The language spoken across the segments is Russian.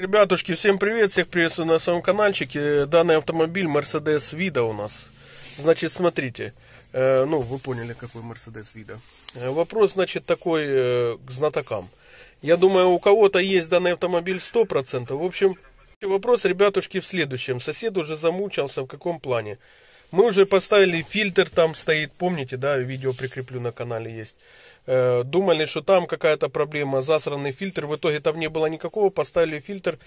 Ребятушки, всем привет, всех приветствую на своем каналчике. Данный автомобиль Mercedes Vida у нас. Значит, смотрите, э, ну вы поняли, какой Mercedes Vida. Э, вопрос, значит, такой э, к знатокам. Я думаю, у кого-то есть данный автомобиль 100%. В общем, вопрос, ребятушки, в следующем. Сосед уже замучался, в каком плане. Мы уже поставили фильтр, там стоит, помните, да, видео прикреплю на канале есть. Э, думали, что там какая-то проблема, засранный фильтр. В итоге там не было никакого, поставили фильтр.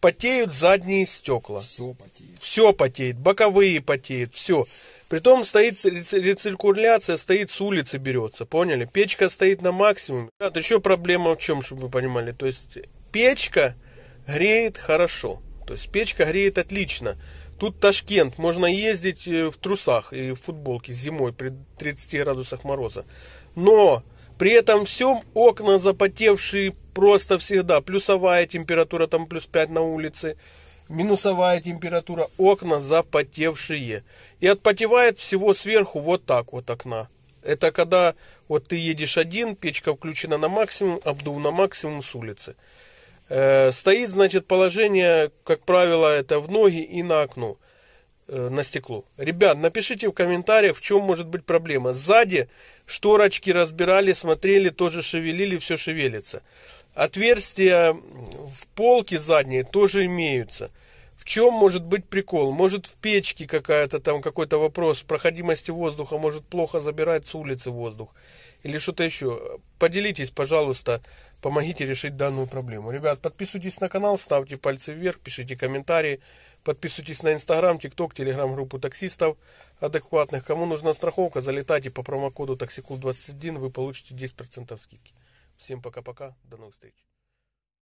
Потеют задние стекла. Все потеет. Все потеет, боковые потеют, все. Притом стоит рециркуляция, стоит с улицы берется, поняли? Печка стоит на максимуме. Ребят, еще проблема в чем, чтобы вы понимали. То есть печка греет хорошо. То есть печка греет отлично. Тут Ташкент, можно ездить э, в трусах и в футболке зимой при 30 градусах мороза. Но при этом всем окна запотевшие просто всегда. Плюсовая температура, там плюс 5 на улице. Минусовая температура, окна запотевшие. И отпотевает всего сверху вот так вот окна. Это когда вот ты едешь один, печка включена на максимум, обдув на максимум с улицы. Э, стоит, значит, положение, как правило, это в ноги и на окно, э, на стекло. Ребят, напишите в комментариях, в чем может быть проблема. Сзади шторочки разбирали, смотрели, тоже шевелили, все шевелится. Отверстия в полке задней тоже имеются. В чем может быть прикол? Может в печке какая-то там какой-то вопрос проходимости воздуха, может плохо забирать с улицы воздух или что-то еще. Поделитесь, пожалуйста, помогите решить данную проблему. Ребят, подписывайтесь на канал, ставьте пальцы вверх, пишите комментарии, подписывайтесь на Инстаграм, ТикТок, Телеграм-группу таксистов адекватных. Кому нужна страховка, залетайте по промокоду таксикул 21 вы получите 10% скидки. Всем пока-пока, до новых встреч.